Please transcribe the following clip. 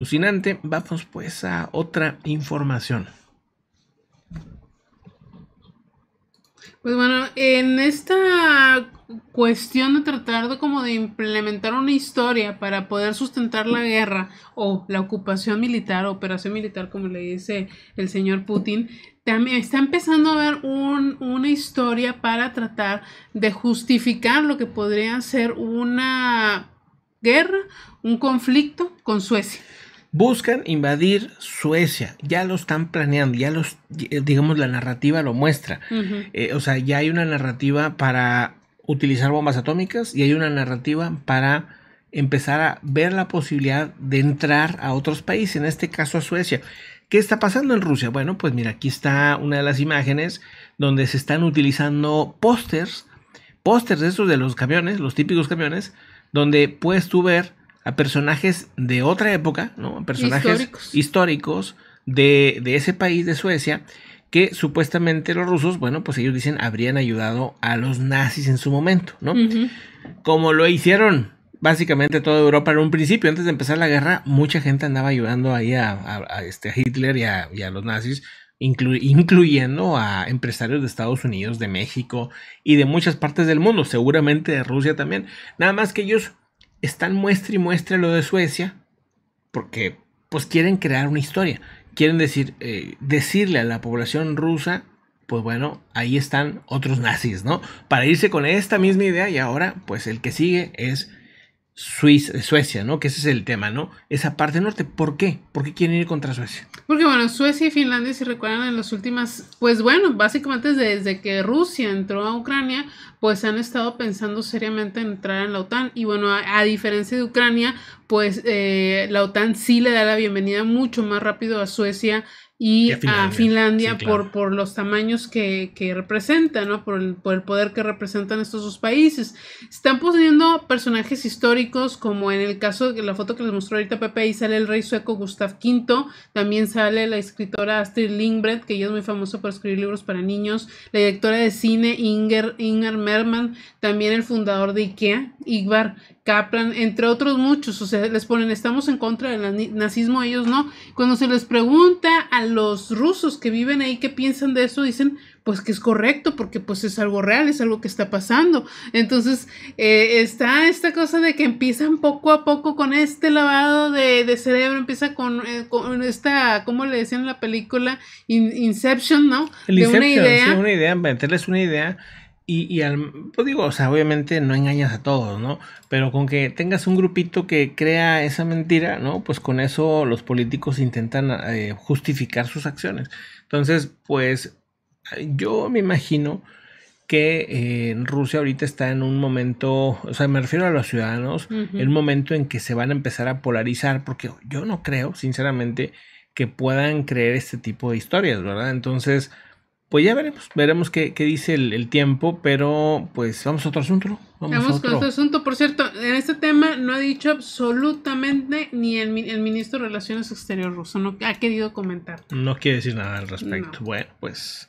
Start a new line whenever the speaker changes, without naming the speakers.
alucinante. Vamos pues a otra información.
Pues bueno, en esta cuestión de tratar de como de implementar una historia para poder sustentar la guerra o la ocupación militar, operación militar, como le dice el señor Putin, también está empezando a haber una historia para tratar de justificar lo que podría ser una guerra, un conflicto con Suecia
buscan invadir Suecia, ya lo están planeando, ya los, eh, digamos, la narrativa lo muestra. Eh, o sea, ya hay una narrativa para utilizar bombas atómicas y hay una narrativa para empezar a ver la posibilidad de entrar a otros países, en este caso a Suecia. ¿Qué está pasando en Rusia? Bueno, pues mira, aquí está una de las imágenes donde se están utilizando pósters, pósters estos de los camiones, los típicos camiones, donde puedes tú ver a personajes de otra época, ¿no? Personajes históricos, de, ese país, de Suecia, que supuestamente los rusos, bueno, pues ellos dicen habrían ayudado a los nazis en su momento, ¿no? Como lo hicieron básicamente toda Europa en un principio, antes de empezar la guerra, mucha gente andaba ayudando ahí a, este, Hitler y a, los nazis, incluyendo a empresarios de Estados Unidos, de México y de muchas partes del mundo, seguramente de Rusia también. Nada más que ellos están muestra y muestra lo de Suecia, porque pues quieren crear una historia, quieren decir, eh, decirle a la población rusa, pues bueno, ahí están otros nazis, ¿no? Para irse con esta misma idea y ahora pues el que sigue es Suecia, ¿no? Que ese es el tema, ¿no? Esa parte norte. ¿Por qué? ¿Por qué quieren ir contra Suecia?
Porque, bueno, Suecia y Finlandia, si recuerdan, en las últimas, pues bueno, básicamente desde que Rusia entró a Ucrania, pues han estado pensando seriamente en entrar en la OTAN. Y bueno, a diferencia de Ucrania, pues eh, la OTAN sí le da la bienvenida mucho más rápido a Suecia y, a Finlandia, por, los tamaños que, representa, representan, ¿no? por, el, por el poder que representan estos dos países. Están poniendo personajes históricos, como en el caso de la foto que les mostró ahorita Pepe, ahí sale el rey sueco Gustav V, también sale la escritora Astrid Lindgren, que ella es muy famosa por escribir libros para niños, la directora de cine Inger, Merman, también el fundador de IKEA, Igbar, Kaplan, entre otros muchos. O sea, les ponen, estamos en contra del nazismo, ellos no. Cuando se les pregunta a los rusos que viven ahí qué piensan de eso, dicen, pues que es correcto, porque pues es algo real, es algo que está pasando. Entonces, eh, está esta cosa de que empiezan poco a poco con este lavado de, cerebro, empieza eh, con, esta, ¿cómo le decían en la película? Inception, ¿no? una idea.
una idea, meterles una idea y, al, pues digo, o sea, obviamente no engañas a todos, ¿no? Pero con que tengas un grupito que crea esa mentira, ¿no? Pues con eso los políticos intentan eh, justificar sus acciones. Entonces, pues yo me imagino que eh, Rusia ahorita está en un momento, o sea, me refiero a los ciudadanos, En un el momento en que se van a empezar a polarizar, porque yo no creo, sinceramente, que puedan creer este tipo de historias, ¿verdad? Entonces, pues ya veremos, veremos qué, dice el, tiempo, pero pues vamos a otro asunto. Vamos, otro. con otro
asunto. Por cierto, en este tema no ha dicho absolutamente ni el, ministro de Relaciones Exteriores ruso, no ha querido comentar.
No quiere decir nada al respecto. Bueno, pues